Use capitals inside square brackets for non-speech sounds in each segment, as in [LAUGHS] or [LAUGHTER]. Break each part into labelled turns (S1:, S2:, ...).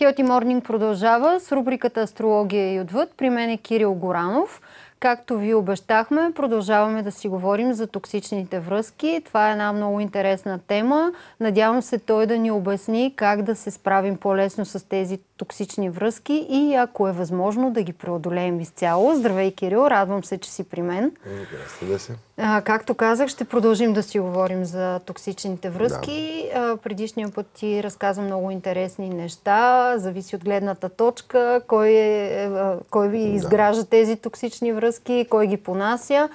S1: Хелти Морнинг продължава с рубриката Астрология и отвъд. При мен е Кирил Горанов. Както ви обещахме, продължаваме да си говорим за токсичните връзки. Това е една много интересна тема. Надявам се той да ни обясни как да се справим по-лесно с тези токсични връзки и ако е възможно да ги преодолеем изцяло. Здравей, Кирил, радвам се, че си при мен.
S2: Здрасти да си.
S1: А, както казах, ще продължим да си говорим за токсичните връзки. Да. А, предишния път ти разказа много интересни неща, зависи от гледната точка, кой, е, е кой ви да. изгражда тези токсични връзки, кой ги понася.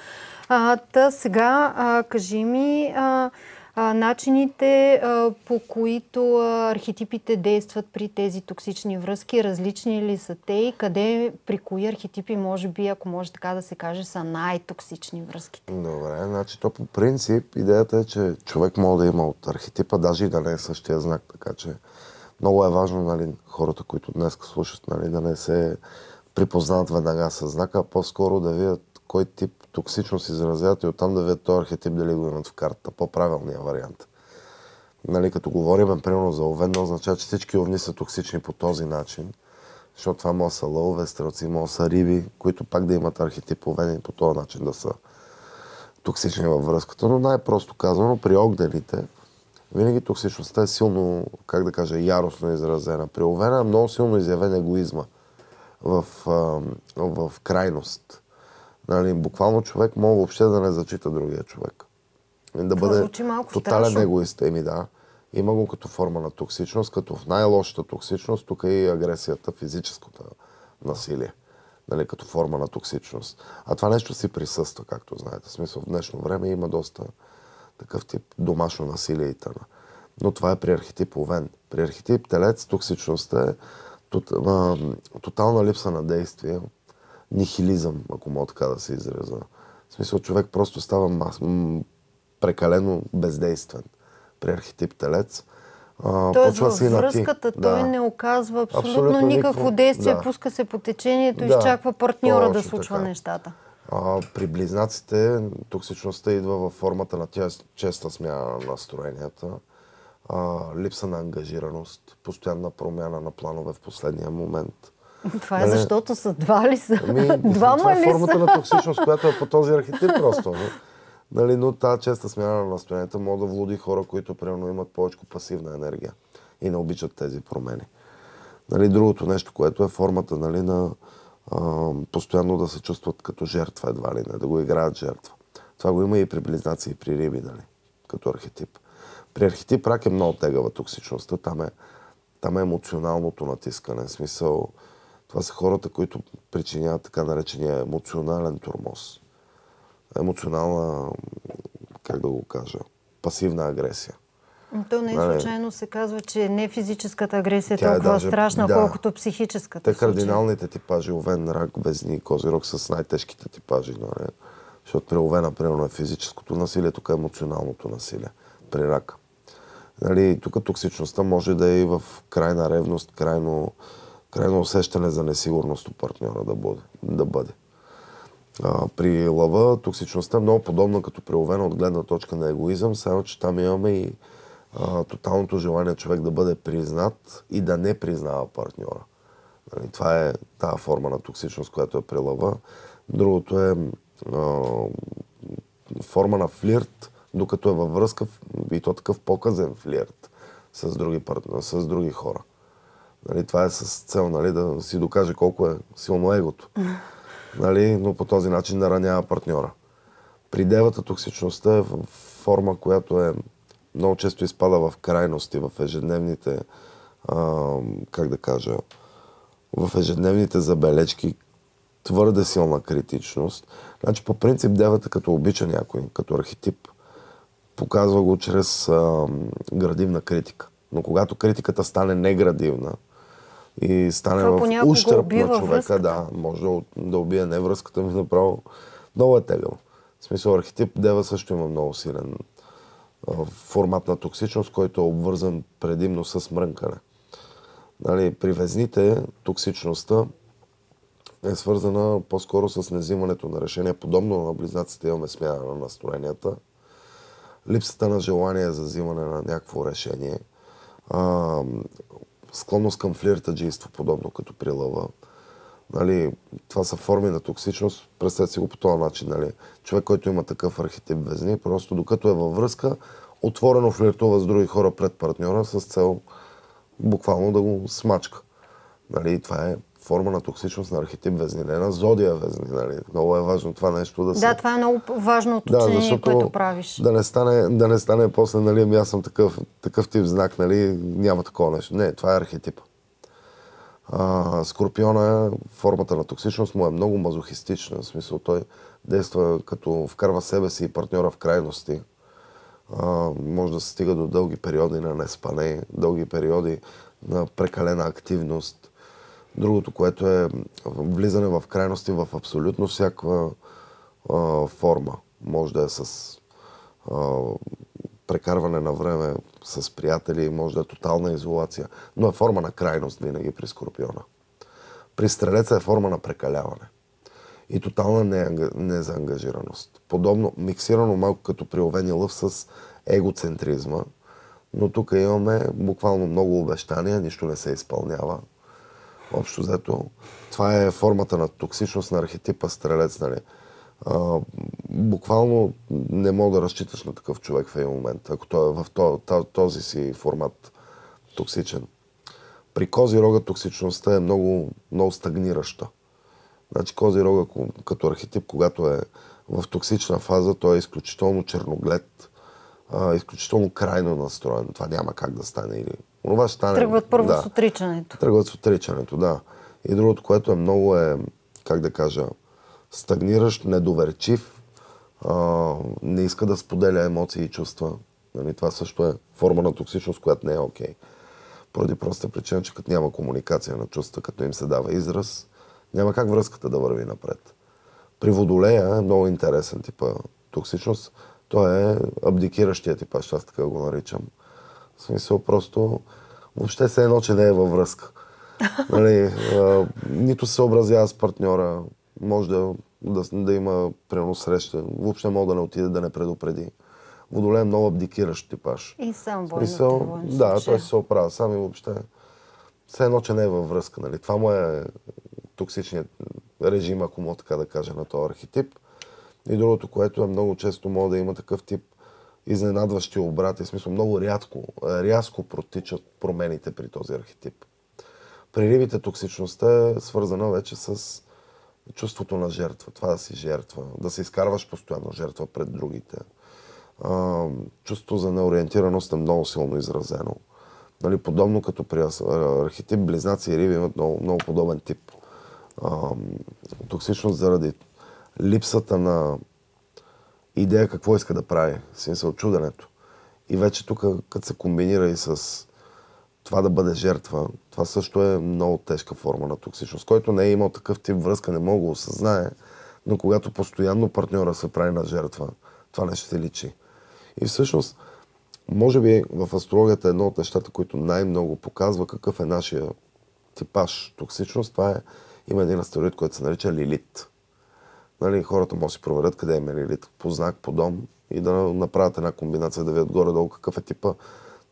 S1: А, та сега, а, кажи ми... А, начините а, по които а, архетипите действат при тези токсични връзки, различни ли са те и къде, при кои архетипи, може би, ако може така да се каже, са най-токсични
S2: връзките? Добре, значи то по принцип идеята е, че човек може да има от архетипа, даже и да не е същия знак, така че много е важно нали, хората, които днес слушат, нали, да не се припознат веднага с знака, а по-скоро да видят кой тип токсичност изразяват и оттам да видят този архетип дали го имат в картата. По-правилният вариант. Нали, като говорим, примерно, за овен, означава, че всички овни са токсични по този начин, защото това може са лъвове, стрелци, може са риби, които пак да имат архетип овен и по този начин да са токсични във връзката. Но най-просто казано, при огнените, винаги токсичността е силно, как да кажа, яростно изразена. При овена е много силно изявен егоизма в, в крайност. Нали, буквално човек може въобще да не зачита другия човек. И да бъде бъде тотален страшно. егоист. Еми да. Има го като форма на токсичност, като в най-лошата токсичност, тук е и агресията, физическото насилие нали, като форма на токсичност. А това нещо си присъства, както знаете. В смисъл, в днешно време има доста такъв тип домашно насилие и тъна. Но това е при архетип Овен. При архетип Телец токсичността е тот, а, тотална липса на действие, нихилизъм, ако мога така да се изреза. В смисъл, човек просто става мас... прекалено бездействен при архетип телец. А, Тоест във връзката ти. той не
S1: оказва абсолютно, абсолютно никакво действие, да. пуска се по течението, да. изчаква партньора да случва така. нещата.
S2: А, при близнаците токсичността идва във формата на тя е честа смяна на настроенията, а, липса на ангажираност, постоянна промяна на планове в последния момент,
S1: [LAUGHS] Това е нали? защото са два ли са? Ами, [LAUGHS] Двама това ли е формата на токсичност, [LAUGHS]
S2: която е по този архетип просто. Но, нали, но тази честа смяна на настроението може да влуди хора, които примерно имат повече пасивна енергия и не обичат тези промени. Нали, другото нещо, което е формата нали, на а, постоянно да се чувстват като жертва едва ли не, да го играят жертва. Това го има и при близнаци, и при риби, нали, като архетип. При архетип рак е много тегава токсичността, там е, там е емоционалното натискане, в смисъл това са хората, които причиняват така наречения емоционален турмоз. Емоционална, как да го кажа, пасивна агресия.
S1: То не е нали? случайно се казва, че не физическата агресия е, е толкова даже, страшна, да, колкото психическата. Те кардиналните
S2: типажи, овен, рак, безни, и козирог са с най-тежките типажи. Нали? Защото при овена, примерно, е физическото насилие, тук е емоционалното насилие. При рака. Нали, тук токсичността може да е и в крайна ревност, крайно крайно усещане за несигурност у партньора да бъде. Да бъде. А, при лъва токсичността е много подобна като при овена от гледна точка на егоизъм, само че там имаме и а, тоталното желание човек да бъде признат и да не признава партньора. Нали, това е тая форма на токсичност, която е при лъва. Другото е а, форма на флирт, докато е във връзка и то такъв показен флирт с други, партнер, с други хора. Нали, това е с цел нали, да си докаже колко е силно егото. Нали, но по този начин да ранява партньора. При девата токсичността е форма, която е много често изпада в крайности, в ежедневните, а, как да кажа, в ежедневните забележки, твърде силна критичност. Значи по принцип девата като обича някой, като архетип, показва го чрез а, градивна критика. Но когато критиката стане неградивна, и стане Това в ущърп на човека, връзката. да, може да, да убие не връзката ми направо. Много е тегаво. В смисъл архетип Дева също има много силен формат на токсичност, който е обвързан предимно с мрънкане. Нали, при везните токсичността е свързана по-скоро с незимането на решения. Подобно на близнаците имаме смяна на настроенията, липсата на желание за взимане на някакво решение, а, склонност към флиртаджийство, подобно като лъва. Нали, това са форми на токсичност, представете си го по този начин. Нали. Човек, който има такъв архетип везни, просто докато е във връзка, отворено флиртува с други хора пред партньора с цел буквално да го смачка. Нали, това е форма на токсичност на архетип Везнина, на зодия Везнина. Нали? Много е важно това нещо да се... Да,
S1: това е много важно уточнение, да, защото, което правиш.
S2: Да не стане, да не стане после, нали, ами аз съм такъв, такъв тип знак, нали, няма такова нещо. Не, това е архетип. А, скорпиона, е формата на токсичност му е много мазохистична. В смисъл, той действа като вкарва себе си и партньора в крайности. А, може да се стига до дълги периоди на неспане, дълги периоди на прекалена активност – Другото, което е влизане в крайности в абсолютно всякаква а, форма. Може да е с а, прекарване на време с приятели, може да е тотална изолация, но е форма на крайност винаги при Скорпиона. При Стрелеца е форма на прекаляване и тотална незаангажираност. Подобно, миксирано малко като при Овен Лъв с егоцентризма, но тук имаме буквално много обещания, нищо не се изпълнява. Общо взето, това е формата на токсичност на архетипа стрелец, нали? А, буквално не мога да разчиташ на такъв човек в един момент, ако той е в този, този си формат токсичен. При козирога токсичността е много, много стагнираща. Значи козирога като архетип, когато е в токсична фаза, той е изключително черноглед, а, изключително крайно настроен. Това няма как да стане или онова ще стане. Тръгват първо да. с
S1: отричането.
S2: Тръгват с отричането, да. И другото, което е много е, как да кажа, стагниращ, недоверчив, а, не иска да споделя емоции и чувства. Нали, това също е форма на токсичност, която не е окей. Okay. Поради проста причина, че като няма комуникация на чувства, като им се дава израз, няма как връзката да върви напред. При водолея е много интересен типа токсичност. Той е абдикиращия типа, аз така го наричам. В смисъл просто въобще се едно, че не е във връзка. нали, а, нито се съобразява с партньора, може да, да, да има прено среща, въобще мога да не отиде да не предупреди. Водолен е много абдикиращ типаш.
S1: И сам в Смисъл, да, той се
S2: оправя сам и въобще все едно, че не е във връзка. Нали. Това му е токсичният режим, ако мога така да кажа, на този архетип. И другото, което е много често мога да има такъв тип изненадващи обрати, в смисъл много рядко, е, рязко протичат промените при този архетип. При рибите токсичността е свързана вече с чувството на жертва, това да си жертва, да се изкарваш постоянно жертва пред другите. Чувството чувство за неориентираност е много силно изразено. Нали, подобно като при архетип близнаци и риби имат много, много подобен тип. токсичност заради липсата на идея какво иска да прави, смисъл чуденето. И вече тук, като се комбинира и с това да бъде жертва, това също е много тежка форма на токсичност. Който не е имал такъв тип връзка, не мога да осъзнае, но когато постоянно партньора се прави на жертва, това не ще се личи. И всъщност, може би в астрологията е едно от нещата, които най-много показва какъв е нашия типаж токсичност, това е, има един астероид, който се нарича Лилит нали, хората могат да си проверят къде е мерилит, по знак, по дом и да направят една комбинация, да видят горе-долу какъв е типа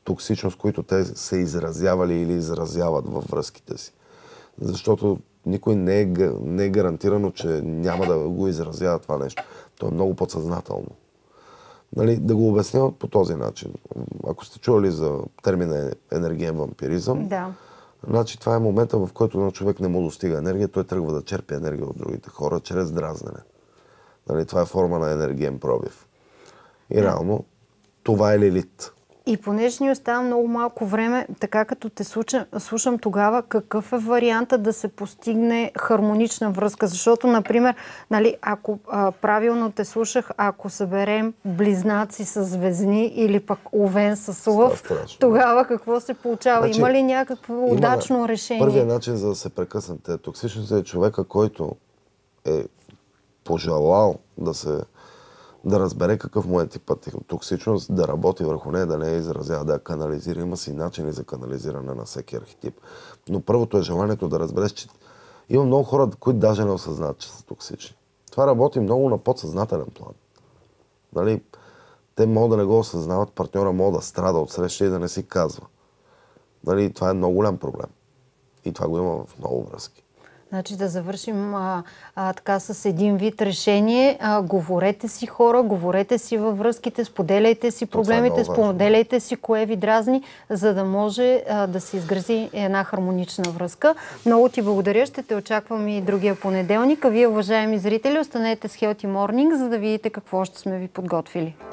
S2: токсичност, които те са изразявали или изразяват във връзките си. Защото никой не е, не е гарантирано, че няма да го изразява това нещо. То е много подсъзнателно. Нали, да го обясня по този начин. Ако сте чували за термина е-, енергиен вампиризъм, да Значи това е момента, в който на човек не му достига енергия, той тръгва да черпи енергия от другите хора чрез дразнене. Нали, това е форма на енергиен пробив. И реално това е лилит.
S1: И понеже ни остава много малко време, така като те слушам, слушам тогава, какъв е варианта да се постигне хармонична връзка? Защото, например, нали, ако а, правилно те слушах, ако съберем близнаци с звезни или пък овен с лъв, тогава какво се получава? Значи, има ли някакво има, удачно решение? Първият
S2: начин за да се прекъснете е токсичност е човека, който е пожелал да се да разбере какъв му е типът токсичност, да работи върху нея, да не я изразява, да я канализира. Има си начини за канализиране на всеки архетип. Но първото е желанието да разбереш, че има много хора, които даже не осъзнават, че са токсични. Това работи много на подсъзнателен план. Нали? Те могат да не го осъзнават, партньора могат да страда от среща и да не си казва. Нали? Това е много голям проблем. И това го има в много връзки.
S1: Значи да завършим а, а, така с един вид решение. А, говорете си хора, говорете си във връзките, споделяйте си е проблемите, споделяйте си кое ви дразни, за да може а, да се изгрази една хармонична връзка. Много ти благодаря, ще те очаквам и другия понеделник. А вие, уважаеми зрители, останете с Healthy Morning, за да видите какво още сме ви подготвили.